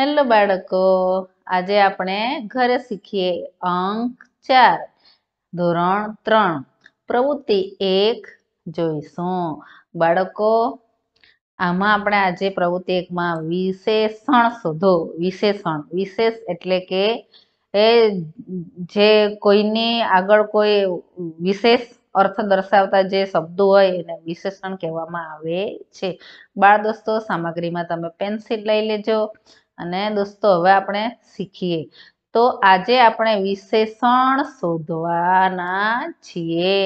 hello બાળકો આજે આપણે ઘરે શીખીએ અંક ચાર ધોરણ ત્રણ પ્રવૃત્તિ એક જોઈશું બાળકો આમાં આપણે આજે પ્રવૃત્તિ એકમાં વિશેષણ શોધો વિશેષણ વિશેષ એટલે કે એ જે કોઈની આગળ કોઈ વિશેષ અર્થ દર્શાવતા જે શબ્દો હોય એને વિશેષણ કહેવામાં આવે છે બાળ દોસ્તો સામગ્રીમાં તમે પેન્સિલ લઈ લેજો અને દોસ્તો હવે આપણે શીખીએ તો આજે આપણે વિશેષણ શોધવાના છીએ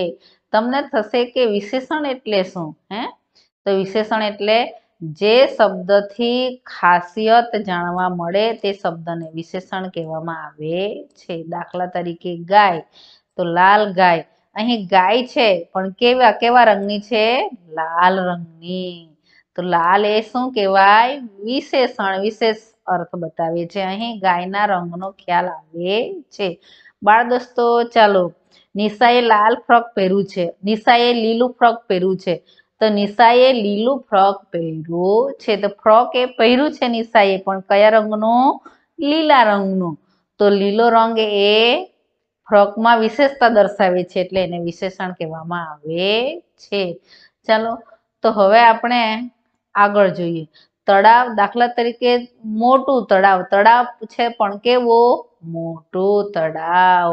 તમને થશે કે વિશેષણ એટલે શું હે તો વિશેષણ એટલે જે શબ્દથી ખાસિયત જાણવા મળે તે શબ્દને વિશેષણ કહેવામાં આવે છે દાખલા તરીકે ગાય તો લાલ ગાય અહીં ગાય છે પણ કેવા કેવા રંગની છે લાલ રંગની તો લાલ એ શું કહેવાય વિશેષણ વિશેષ અર્થ બતાવે છે અહીં ગાયના રંગનો ખ્યાલ આવે છે બાળ દોસ્તો ચાલો નિશાએ લાલ ફ્રોક પહેર્યું છે નિશાએ લીલું ફ્રોક પહેર્યું છે તો નિશાએ લીલું ફ્રોક પહેર્યું છે તો ફ્રોક એ પહેર્યું છે નિશાએ પણ કયા રંગનો લીલા રંગનો તો લીલો રંગ એ ફ્રોકમાં વિશેષતા દર્શાવે છે એટલે એને વિશેષણ કહેવામાં આવે છે ચાલો તો હવે આપણે આગળ જોઈએ તળાવ દાખલા તરીકે મોટું તળાવ તળાવ છે પણ કેવો મોટો તળાવ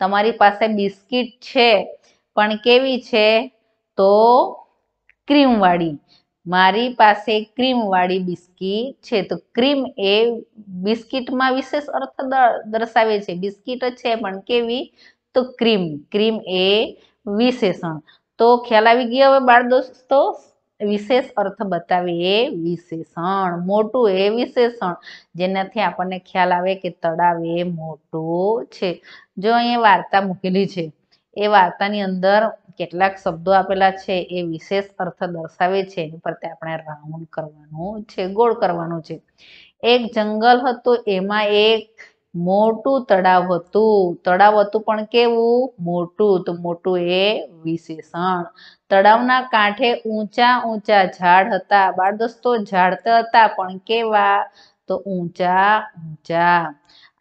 તમારી પાસે બિસ્કિટ છે પણ કેવી છે તો ક્રીમવાળી મારી પાસે ક્રીમવાળી બિસ્કિટ છે તો ક્રીમ એ બિસ્કિટમાં વિશેષ અર્થ દર્શાવે છે બિસ્કિટ છે પણ કેવી તો ક્રીમ ક્રીમ એ વિશેષણ તો ખ્યાલ આવી ગયો હવે બાળ દોસ્તો વિશેષ અર્થ બતાવે એ વિશેષણ મોટું એ વિશેષણ જેનાથી આપણને ખ્યાલ આવે કે તળાવ એ મોટું છે જો અહીંયા વાર્તા મૂકેલી છે એ વાર્તાની અંદર કેટલાક શબ્દો આપેલા છે એ વિશેષ અર્થ દર્શાવે છે એની પરથી આપણે રાઉન્ડ કરવાનું છે ગોળ કરવાનું છે એક જંગલ હતું એમાં એક મોટું તળાવ હતું તળાવ હતું પણ કેવું મોટું તો મોટું એ વિશેષણ તળાવના કાંઠે ઊંચા ઊંચા ઝાડ હતા બાળ દોસ્તો ઝાડ તો હતા પણ કેવા તો ઊંચા ઊંચા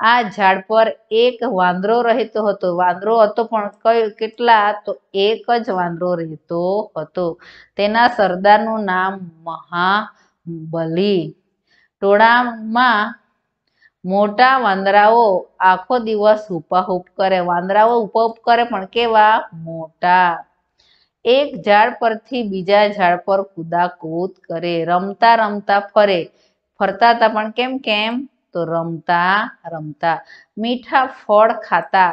આ ઝાડ પર એક વાંદરો રહેતો હતો વાંદરો હતો પણ કયો કેટલા તો એક જ વાંદરો રહેતો હતો તેના સરદારનું નામ મહાબલી ટોળામાં મોટા વાંદરાઓ આખો દિવસ હુપાહુપ કરે વાંદરાઓ ઉપહુપ કરે પણ કેવા મોટા એક ઝાડ પરથી બીજા ઝાડ પર કૂદાકૂદ કરે રમતા રમતા ફરે ફરતા હતા પણ કેમ કેમ તો રમતા રમતા મીઠા ફળ ખાતા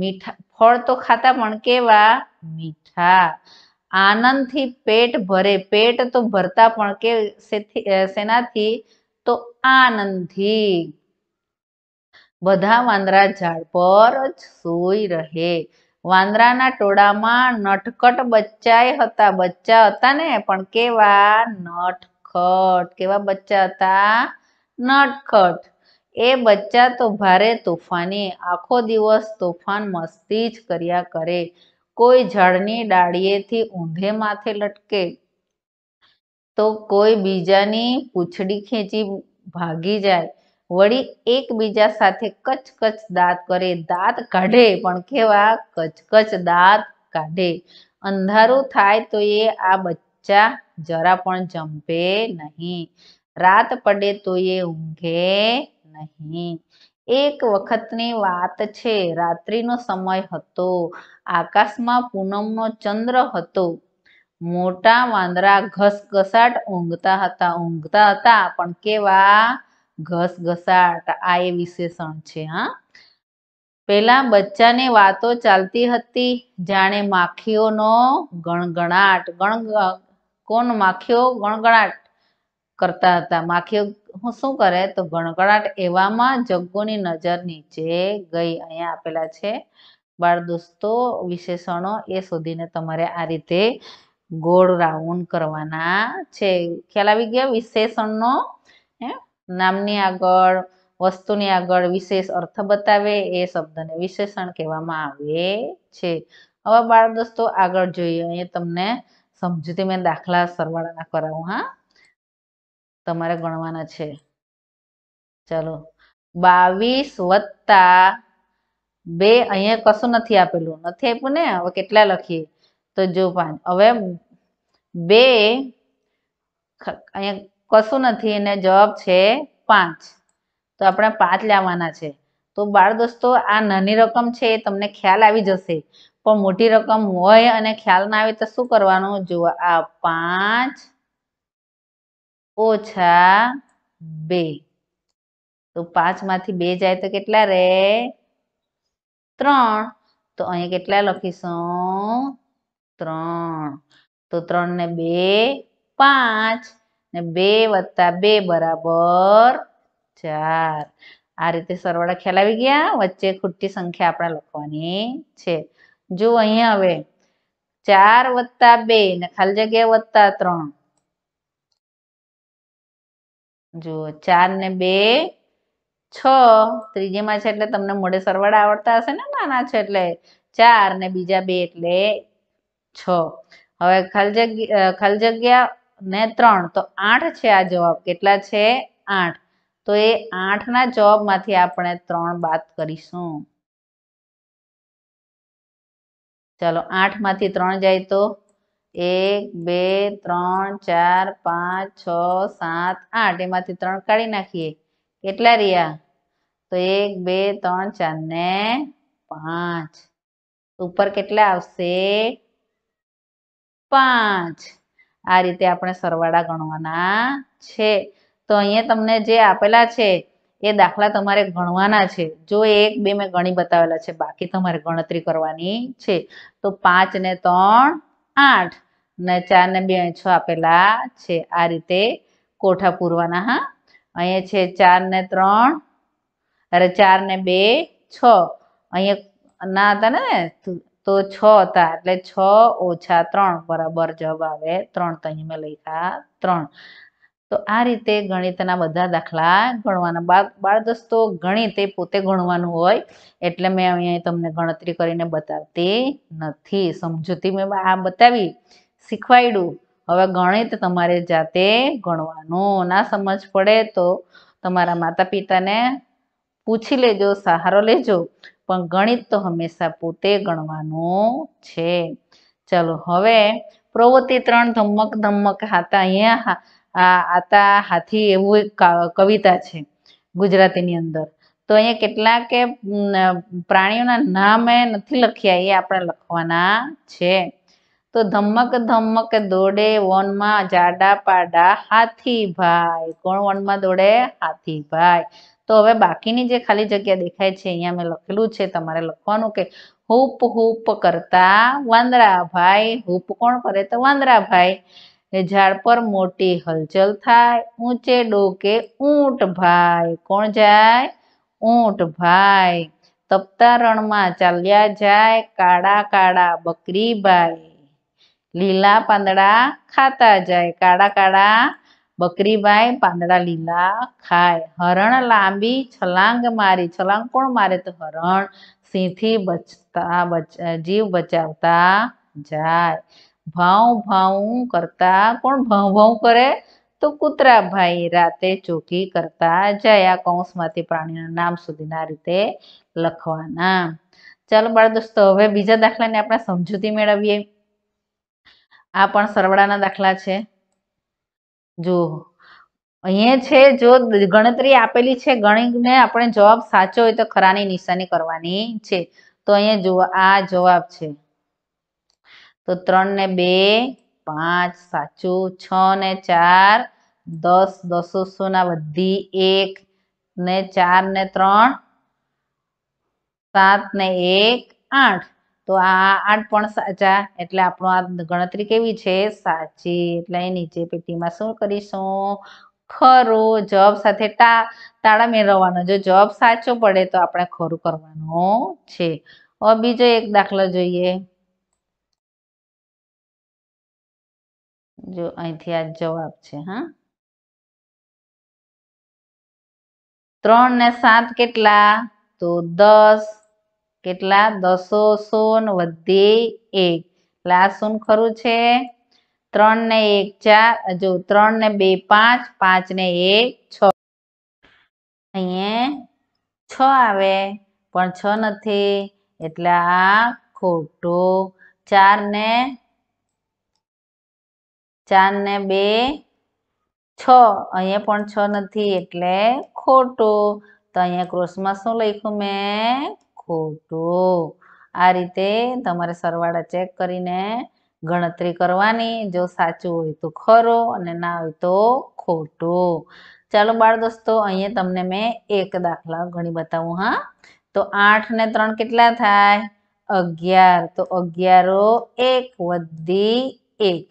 મીઠા ફળ તો ખાતા પણ કેવા મીઠા આનંદથી પેટ ભરે પેટ તો ભરતા પણ કે સેનાથી તો આનંદથી બધા વાંદરા ઝાડ પર જ સૂઈ રહે વાંદરાના ટોળામાં નટખટ બચ્ચાએ હતા બચ્ચા હતા ને પણ કેવા નટખટ કેવા બચ્ચા હતા નટખટ એ બચ્ચા તો ભારે તોફાની આખો દિવસ તોફાન મસ્તી જ કર્યા કરે કોઈ ઝાડની ડાળીએથી ઊંધે માથે લટકે તો કોઈ બીજાની પૂંછડી ખેંચી ભાગી જાય વળી એકબીજા સાથે કચકચ દાંત કરે દાંત કાઢે પણ કેવા કચકચ દાંત કાઢે અંધારું થાય તો એ આ બચ્ચા જરા પણ જંપે નહીં રાત પડે તો એ ઊંઘે નહીં એક વખતની વાત છે રાત્રિનો સમય હતો આકાશમાં પૂનમનો ચંદ્ર હતો મોટા વાંદરા ઘસઘસાટ ઊંઘતા હતા ઊંઘતા હતા પણ કેવા ઘસઘસાટ આ એ વિશેષણ છે હા પેલા બચ્ચાને વાતો ચાલતી હતી જાણે માખીઓનો ગણગણાટ ગણ કોણ માખીઓ ગણગણાટ કરતા હતા માખીઓ હું શું કરે તો ગણગણાટ એવામાં જગ્ગુની નજર નીચે ગઈ અહીંયા આપેલા છે બાળ દોસ્તો વિશેષણો એ શોધીને તમારે આ રીતે ગોળ રાઉન્ડ કરવાના છે ખ્યાલ આવી ગયા વિશેષણનો હે નામની આગળ વસ્તુની આગળ વિશેષ અર્થ બતાવે એ શબ્દને વિશેષણ કહેવામાં આવે છે હવે બાળ દોસ્તો આગળ જોઈએ અહીંયા તમને સમજૂતી મેં દાખલા સરવાળાના કરાવું હા તમારે ગણવાના છે ચાલો બાવીસ વત્તા બે અહીંયા કશું નથી આપેલું નથી આપ્યું ને હવે કેટલા લખીએ તો જો પાંચ હવે બે અહીંયા કશું નથી એને જવાબ છે પાંચ તો આપણે પાંચ લેવાના છે તો બાળ દોસ્તો આ નાની રકમ છે એ તમને ખ્યાલ આવી જશે પણ મોટી રકમ હોય અને ખ્યાલ ના આવે તો શું કરવાનું જો આ પાંચ ઓછા બે તો પાંચ માંથી બે જાય તો કેટલા રે ત્રણ તો અહીંયા કેટલા લખીશું ત્રણ તો ત્રણ ને બે પાંચ ને બે વત્તા બે બરાબર ચાર આ રીતે સરવાળા ખ્યાલ આવી ગયા વચ્ચે ખુટ્ટી સંખ્યા આપણે લખવાની છે જો અહીંયા હવે ચાર વત્તા બે ને ખાલી જગ્યા વત્તા ત્રણ જો ચાર ને બે છ ત્રીજીમાં છે એટલે તમને મોઢે સરવાળા આવડતા હશે ને નાના છે એટલે ચાર ને બીજા બે એટલે છ હવે ખાલી જગ્યા ખાલી જગ્યા ને ત્રણ તો આઠ છે આ જવાબ કેટલા છે આઠ તો એ આઠ ના આઠના જવાબમાંથી આપણે ત્રણ બાદ કરીશું ચાલો આઠમાંથી ત્રણ જાય તો એક બે ત્રણ ચાર પાંચ છ સાત આઠ એમાંથી ત્રણ કાઢી નાખીએ કેટલા રહ્યા તો એક બે ત્રણ ચાર ને પાંચ ઉપર કેટલા આવશે પાંચ આ રીતે આપણે સરવાળા ગણવાના છે તો અહીંયા તમને જે આપેલા છે એ દાખલા તમારે ગણવાના છે જો એક બે મેં ગણી બતાવેલા છે બાકી તમારે ગણતરી કરવાની છે તો પાંચ ને ત્રણ આઠ ને ચાર ને બે છ આપેલા છે આ રીતે કોઠા પૂરવાના હા અહીંયા છે ચાર ને ત્રણ અરે ચાર ને બે છ અહીંયા ના હતા ને તો છ હતા એટલે છ ઓછા ત્રણ બરાબર જવાબ આવે ત્રણ તો અહીં મેં લખ્યા ત્રણ તો આ રીતે ગણિતના બધા દાખલા ગણવાના બાળ ગણિત એ પોતે ગણવાનું હોય એટલે મેં અહીંયા તમને ગણતરી કરીને બતાવતી નથી સમજૂતી મેં આ બતાવી શીખવાડ્યું હવે ગણિત તમારે જાતે ગણવાનું ના સમજ પડે તો તમારા માતા પિતાને પૂછી લેજો સહારો લેજો પણ ગણિત તો હંમેશા પોતે ગણવાનું છે ચલો હવે પ્રવૃત્તિ ત્રણ ધમક ધમક હાતા અહીંયા આતા હાથી એવું કવિતા છે ગુજરાતીની અંદર તો અહીંયા કેટલાક પ્રાણીઓના નામ એ નથી લખ્યા એ આપણે લખવાના છે તો ધમક ધમક દોડે વનમાં જાડા પાડા હાથી ભાઈ કોણ વનમાં દોડે હાથી ભાઈ तो हम बाकी खाली जगह दिखाई अ लखेलू है लखवा हूप करता वंदरा भाई हूप कोण वंदरा भाई झाड़ पर मोटी हलचल थाय ऊंचे डोके ऊट भाई कोण तपता रण चालिया जाए काड़ा बकरी भाई लीला पंदड़ा खाता जाए काड़ा काड़ा બકરીબાઈ પાંદડા લીલા ખાય હરણ લાંબી છલાંગ મારી છલાંગ કોણ મારે તો હરણ સિંહથી બચતા જીવ બચાવતા જાય ભાવ ભાવ કરતા કોણ ભાવ ભાવ કરે તો કૂતરા ભાઈ રાતે ચોકી કરતા જાય આ કૌંસમાંથી પ્રાણીના નામ સુધીના રીતે લખવાના ચાલો બાળ દોસ્તો હવે બીજા દાખલાને આપણે સમજૂતી મેળવીએ આ પણ સરવાળાના દાખલા છે જો અહીંયા છે જો ગણતરી આપેલી છે ગણીને આપણે જવાબ સાચો હોય તો ખરાની નિશાની કરવાની છે તો અહીંયા જુઓ આ જવાબ છે તો ત્રણ ને બે પાંચ સાચું છ ને ચાર દસ દસો ના બધી એક ને ચાર ને ત્રણ સાત ને એક આઠ તો આ આઠ પણ સાચા એટલે આપણો આ ગણતરી કેવી છે સાચી એટલે નીચે પેટીમાં શું કરીશું ખરો જવાબ સાથે ટા તાળા મેળવવાનો જો જવાબ સાચો પડે તો આપણે ખરું કરવાનું છે હવે બીજો એક દાખલો જોઈએ જો અહીંથી આ જવાબ છે હા ત્રણ ને સાત કેટલા તો દસ કેટલા દસો સોન વધી એક એટલે આ શૂન ખરું છે ત્રણ ને એક ચાર જો ત્રણ ને બે પાંચ પાંચ ને એક છ અહીંયા છ આવે પણ છ નથી એટલે આ ખોટું ચાર ને ચાર ને બે છ અહીંયા પણ છ નથી એટલે ખોટો તો અહીંયા ક્રોસમાં શું લખ્યું મેં ખોટું આ રીતે તમારે સરવાળા ચેક કરીને ગણતરી કરવાની જો સાચું હોય તો ખરો અને ના હોય તો ખોટો ચાલો બાળ દોસ્તો અહીંયા તમને મેં એક દાખલા ગણી બતાવું હા તો આઠ ને ત્રણ કેટલા થાય અગિયાર તો અગિયારો એક વધી એક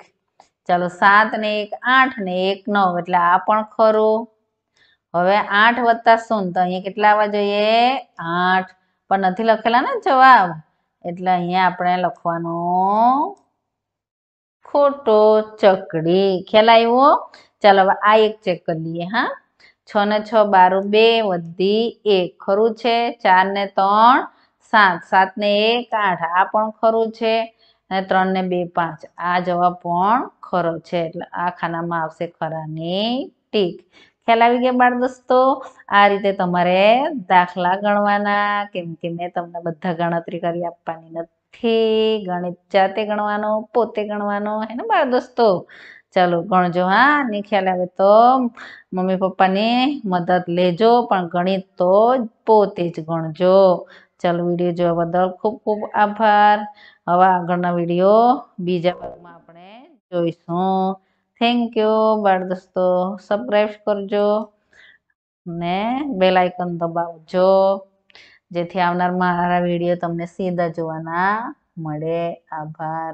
ચાલો સાત ને એક આઠ ને એક નવ એટલે આ પણ ખરું હવે આઠ વત્તા શૂન્ય તો અહીંયા કેટલા આવવા જોઈએ આઠ પણ નથી લખેલા ને જવાબ એટલે અહીંયા આપણે લખવાનો ખોટો ચકડી ખ્યાલ આવ્યો ચાલો આ એક ચેક કરી લઈએ હા છ ને છ બાર બે વધી એક ખરું છે ચાર ને ત્રણ સાત સાત ને એક આઠ આ પણ ખરું છે અને ત્રણ ને બે પાંચ આ જવાબ પણ ખરો છે એટલે આ ખાનામાં આવશે ખરાની ટીક ખ્યાલ આવી ગયા બાળ આ રીતે તમારે દાખલા ગણવાના કેમ કે મેં તમને બધા ગણતરી કરી આપવાની નથી ગણિત જાતે ગણવાનો પોતે ગણવાનો હે ને બાળ ચાલો ગણજો હા ની ખ્યાલ આવે તો મમ્મી પપ્પાની મદદ લેજો પણ ગણિત તો પોતે જ ગણજો ચાલો વિડીયો જોવા બદલ ખૂબ ખૂબ આભાર હવે આગળના વિડીયો બીજા ભાગમાં આપણે જોઈશું થેન્ક યુ બાળ દોસ્તો સબસ્ક્રાઈબ કરજો ને બેલ આઇકન દબાવજો જેથી આવનાર મારા વિડીયો તમને સીધા જોવાના મળે આભાર